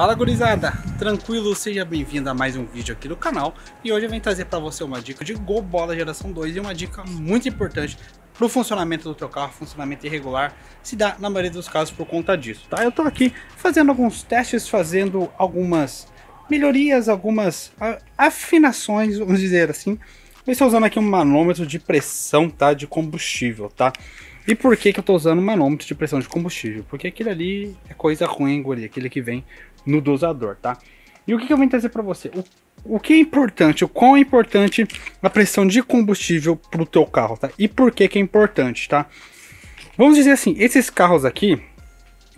Fala gurizada, tranquilo? Seja bem-vindo a mais um vídeo aqui do canal e hoje eu vim trazer para você uma dica de Go Bola geração 2 e uma dica muito importante para o funcionamento do teu carro, funcionamento irregular, se dá na maioria dos casos por conta disso, tá? Eu tô aqui fazendo alguns testes, fazendo algumas melhorias, algumas afinações, vamos dizer assim. Eu estou usando aqui um manômetro de pressão, tá? De combustível, tá? E por que, que eu estou usando um manômetro de pressão de combustível? Porque aquilo ali é coisa ruim Guri. aquele que vem no dosador, tá? E o que, que eu vim trazer para você? O, o, que é importante, o quão é importante a pressão de combustível para o teu carro, tá? E por que que é importante, tá? Vamos dizer assim, esses carros aqui,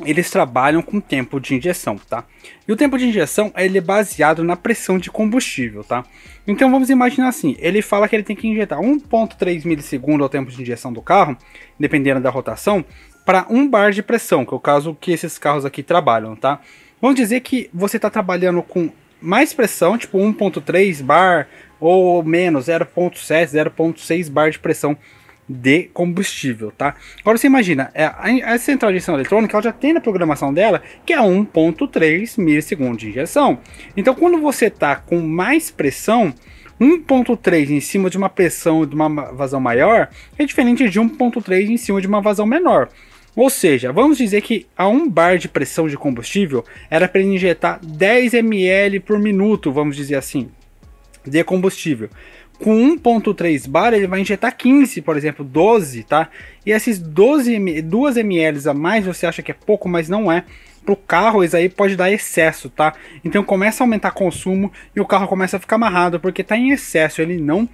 eles trabalham com tempo de injeção, tá? E o tempo de injeção ele é baseado na pressão de combustível, tá? Então vamos imaginar assim, ele fala que ele tem que injetar 1.3 milissegundo ao tempo de injeção do carro, dependendo da rotação, para 1 bar de pressão, que é o caso que esses carros aqui trabalham, tá? Vamos dizer que você está trabalhando com mais pressão, tipo 1.3 bar ou menos 0.7, 0.6 bar de pressão de combustível, tá? Agora você imagina, essa é, a central de injeção eletrônica ela já tem na programação dela que é 1.3 milissegundos de injeção. Então quando você tá com mais pressão, 1.3 em cima de uma pressão de uma vazão maior é diferente de 1.3 em cima de uma vazão menor. Ou seja, vamos dizer que a 1 bar de pressão de combustível era para injetar 10 ml por minuto, vamos dizer assim, de combustível com 1.3 bar ele vai injetar 15, por exemplo, 12, tá? E esses 12, 2 ml a mais você acha que é pouco, mas não é. Pro carro isso aí pode dar excesso, tá? Então começa a aumentar consumo e o carro começa a ficar amarrado porque tá em excesso, ele não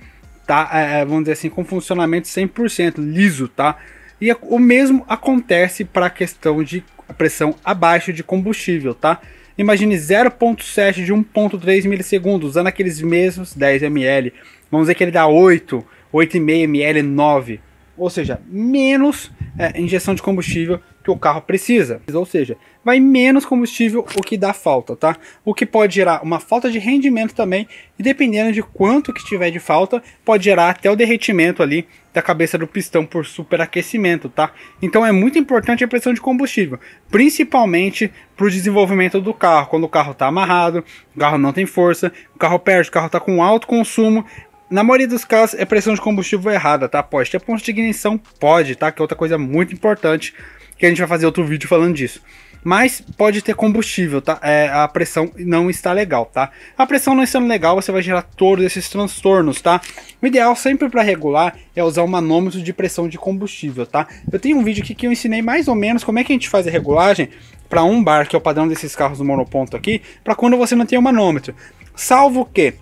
tá, é, é vamos dizer assim, com funcionamento 100% liso, tá? E é, o mesmo acontece para a questão de pressão abaixo de combustível, tá? Imagine 0.7 de 1.3 milissegundos, usando aqueles mesmos 10 ml. Vamos dizer que ele dá 8, 8,5 ml, 9. Ou seja, menos é, injeção de combustível que o carro precisa. Ou seja, vai menos combustível o que dá falta, tá? O que pode gerar uma falta de rendimento também, e dependendo de quanto que tiver de falta, pode gerar até o derretimento ali da cabeça do pistão por superaquecimento, tá? Então é muito importante a pressão de combustível, principalmente para o desenvolvimento do carro, quando o carro está amarrado, o carro não tem força, o carro perde, o carro está com alto consumo, na maioria dos casos é pressão de combustível errada, tá? Pode ter ponto de ignição, pode, tá? Que é outra coisa muito importante que a gente vai fazer outro vídeo falando disso. Mas pode ter combustível, tá? É, a pressão não está legal, tá? A pressão não estando legal, você vai gerar todos esses transtornos, tá? O ideal sempre para regular é usar um manômetro de pressão de combustível, tá? Eu tenho um vídeo aqui que eu ensinei mais ou menos como é que a gente faz a regulagem para um bar, que é o padrão desses carros do monoponto aqui, para quando você não tem o um manômetro. Salvo que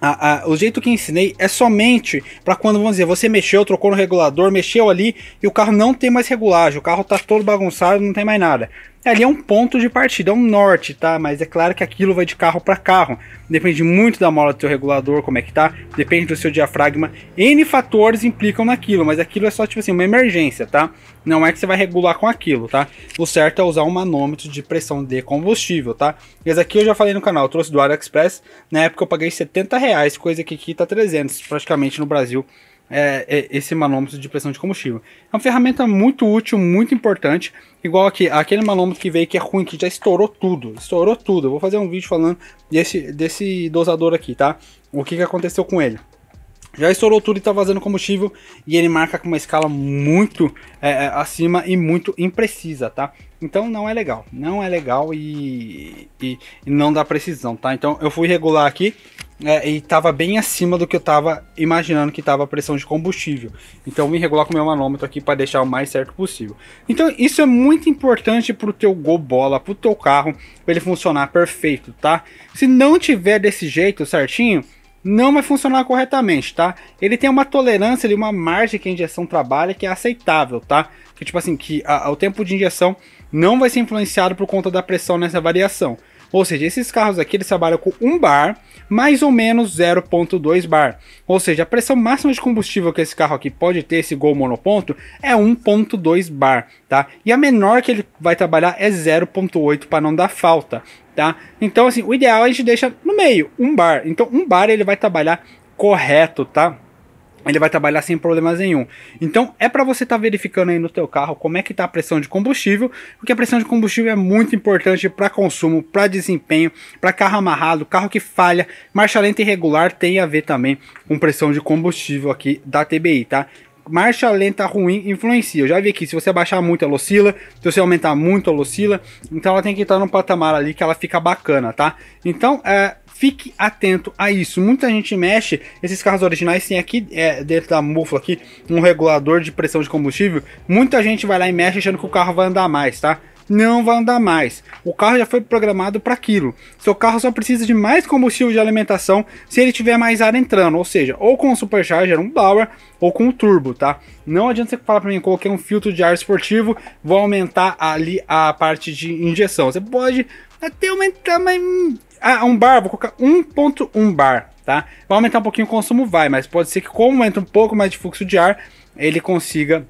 a, a, o jeito que ensinei é somente para quando, vamos dizer, você mexeu, trocou no regulador, mexeu ali e o carro não tem mais regulagem, o carro tá todo bagunçado, não tem mais nada ali é um ponto de partida, é um norte, tá? Mas é claro que aquilo vai de carro para carro. Depende muito da mola do seu regulador, como é que tá, depende do seu diafragma. N fatores implicam naquilo, mas aquilo é só tipo assim, uma emergência, tá? Não é que você vai regular com aquilo, tá? O certo é usar um manômetro de pressão de combustível, tá? Mas aqui eu já falei no canal, eu trouxe do AliExpress, na época eu paguei 70 reais, coisa que aqui tá 300 praticamente no Brasil é, é, esse manômetro de pressão de combustível. É uma ferramenta muito útil, muito importante, igual aqui, aquele manômetro que veio que é ruim, que já estourou tudo, estourou tudo. Eu vou fazer um vídeo falando desse, desse dosador aqui, tá? O que, que aconteceu com ele. Já estourou tudo e está vazando combustível e ele marca com uma escala muito é, é, acima e muito imprecisa, tá? Então não é legal, não é legal e, e, e não dá precisão, tá? Então eu fui regular aqui, é, e estava bem acima do que eu estava imaginando que estava a pressão de combustível. Então eu vim regular com o meu manômetro aqui para deixar o mais certo possível. Então isso é muito importante para o teu Gol Bola, para o teu carro, para ele funcionar perfeito, tá? Se não tiver desse jeito certinho, não vai funcionar corretamente, tá? Ele tem uma tolerância ali, uma margem que a injeção trabalha que é aceitável, tá? Que tipo assim, que a, o tempo de injeção não vai ser influenciado por conta da pressão nessa variação. Ou seja, esses carros aqui eles trabalham com 1 bar, mais ou menos 0.2 bar. Ou seja, a pressão máxima de combustível que esse carro aqui pode ter, esse Gol monoponto, é 1.2 bar, tá? E a menor que ele vai trabalhar é 0.8 para não dar falta, tá? Então assim, o ideal é a gente deixa no meio, 1 bar. Então 1 bar ele vai trabalhar correto, tá? ele vai trabalhar sem problemas nenhum. Então é para você estar tá verificando aí no teu carro como é que está a pressão de combustível, porque a pressão de combustível é muito importante para consumo, para desempenho, para carro amarrado, carro que falha, marcha lenta irregular tem a ver também com pressão de combustível aqui da TBI, tá? marcha lenta ruim influencia. Eu já vi aqui, se você baixar muito, a oscila. Se você aumentar muito, a oscila. Então ela tem que estar num patamar ali que ela fica bacana, tá? Então, é, Fique atento a isso. Muita gente mexe. Esses carros originais têm aqui, é, dentro da mufla aqui, um regulador de pressão de combustível. Muita gente vai lá e mexe achando que o carro vai andar mais, tá? não vai andar mais. O carro já foi programado para aquilo. Seu carro só precisa de mais combustível de alimentação se ele tiver mais ar entrando, ou seja, ou com o supercharger, um blower, ou com o turbo, tá? Não adianta você falar para mim, coloquei um filtro de ar esportivo, vou aumentar ali a parte de injeção. Você pode até aumentar, mas ah, um bar, vou colocar 1.1 bar, tá? Vai aumentar um pouquinho o consumo, vai, mas pode ser que como entra um pouco mais de fluxo de ar, ele consiga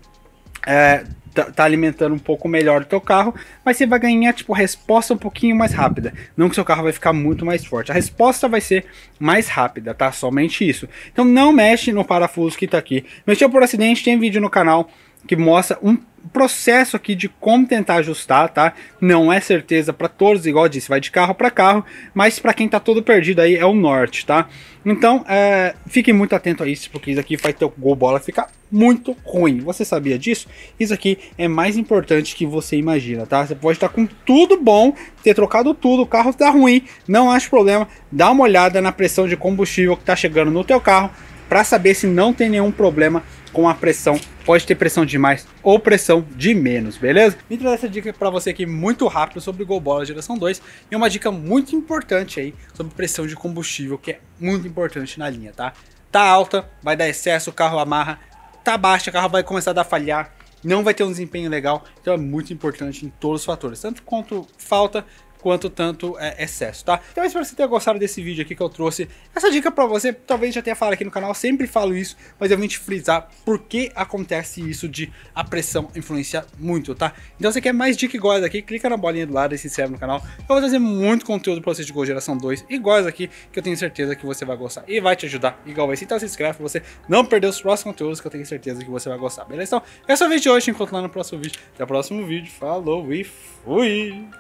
é, Tá, tá, alimentando um pouco melhor o teu carro, mas você vai ganhar, tipo, resposta um pouquinho mais rápida. Não que seu carro vai ficar muito mais forte. A resposta vai ser mais rápida, tá? Somente isso. Então não mexe no parafuso que tá aqui. Mexeu por acidente, tem vídeo no canal que mostra um processo aqui de como tentar ajustar, tá? Não é certeza para todos, igual eu disse, vai de carro para carro, mas para quem tá todo perdido aí é o norte, tá? Então, é, fique muito atento a isso, porque isso aqui vai ter o gol bola ficar muito ruim. Você sabia disso? Isso aqui é mais importante que você imagina, tá? Você pode estar tá com tudo bom, ter trocado tudo, o carro tá ruim, não acho problema, dá uma olhada na pressão de combustível que tá chegando no teu carro, para saber se não tem nenhum problema com a pressão. Pode ter pressão de mais ou pressão de menos, beleza? Vim trazer essa dica para você aqui muito rápido sobre o Bola geração 2 e uma dica muito importante aí sobre pressão de combustível, que é muito importante na linha, tá? Tá alta, vai dar excesso, o carro amarra. Tá baixa, o carro vai começar a dar falhar, não vai ter um desempenho legal, então é muito importante em todos os fatores, tanto quanto falta quanto tanto é, excesso, tá? Então eu espero que você tenha gostado desse vídeo aqui que eu trouxe. Essa dica pra você, talvez já tenha falado aqui no canal, sempre falo isso, mas eu vim te frisar por que acontece isso de a pressão influenciar muito, tá? Então você quer mais dicas iguais aqui, clica na bolinha do lado e se inscreve no canal. Eu vou trazer muito conteúdo pra vocês de Gol Geração 2, iguais aqui, que eu tenho certeza que você vai gostar e vai te ajudar igual esse. Então se inscreve pra você não perder os próximos conteúdos que eu tenho certeza que você vai gostar, beleza? Então, esse é o vídeo de hoje, encontro lá no próximo vídeo. Até o próximo vídeo, falou e fui!